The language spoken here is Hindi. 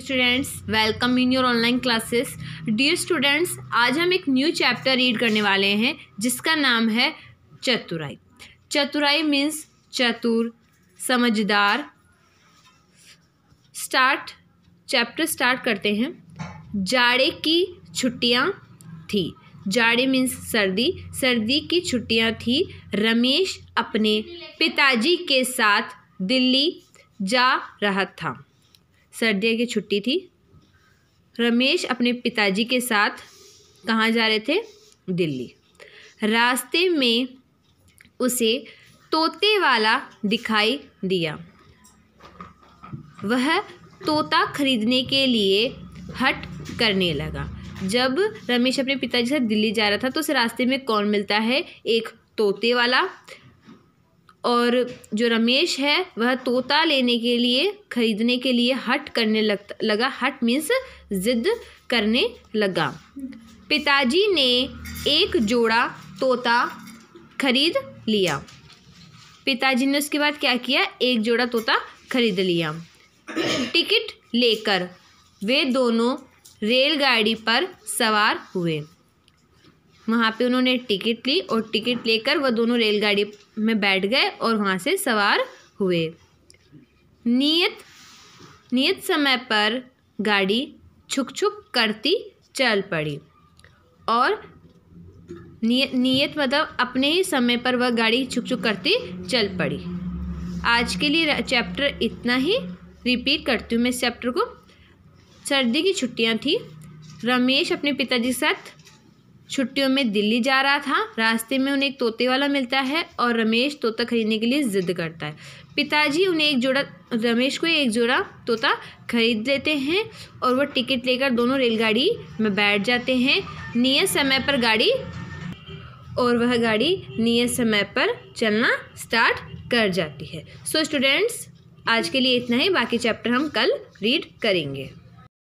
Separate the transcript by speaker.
Speaker 1: students welcome in your online classes dear students आज हम एक न्यू चैप्टर रीड करने वाले हैं जिसका नाम है चतुराई चतुराई मीन्स चतुर समझदार स्टार्ट चैप्टर स्टार्ट करते हैं जाड़े की छुट्टियां थी जाड़े मीन्स सर्दी सर्दी की छुट्टियां थी रमेश अपने पिताजी के साथ दिल्ली जा रहा था सर्दियों की छुट्टी थी रमेश अपने पिताजी के साथ कहाँ जा रहे थे दिल्ली रास्ते में उसे तोते वाला दिखाई दिया वह तोता खरीदने के लिए हट करने लगा जब रमेश अपने पिताजी के साथ दिल्ली जा रहा था तो उस रास्ते में कौन मिलता है एक तोते वाला और जो रमेश है वह तोता लेने के लिए खरीदने के लिए हट करने लग लगा हट मीन्स ज़िद करने लगा पिताजी ने एक जोड़ा तोता खरीद लिया पिताजी ने उसके बाद क्या किया एक जोड़ा तोता खरीद लिया टिकट लेकर वे दोनों रेलगाड़ी पर सवार हुए वहाँ पे उन्होंने टिकट ली और टिकट लेकर वह दोनों रेलगाड़ी में बैठ गए और वहाँ से सवार हुए नियत नियत समय पर गाड़ी छुक छुक करती चल पड़ी और नियत नियत मतलब अपने ही समय पर वह गाड़ी छुक छुक करती चल पड़ी आज के लिए चैप्टर इतना ही रिपीट करती हूँ मैं इस चैप्टर को सर्दी की छुट्टियाँ थी रमेश अपने पिताजी के साथ छुट्टियों में दिल्ली जा रहा था रास्ते में उन्हें एक तोते वाला मिलता है और रमेश तोता खरीदने के लिए ज़िद करता है पिताजी उन्हें एक जोड़ा रमेश को एक जोड़ा तोता खरीद लेते हैं और वह टिकट लेकर दोनों रेलगाड़ी में बैठ जाते हैं नियत समय पर गाड़ी और वह गाड़ी नियत समय पर चलना स्टार्ट कर जाती है सो so, स्टूडेंट्स आज के लिए इतना ही बाकी चैप्टर हम कल रीड करेंगे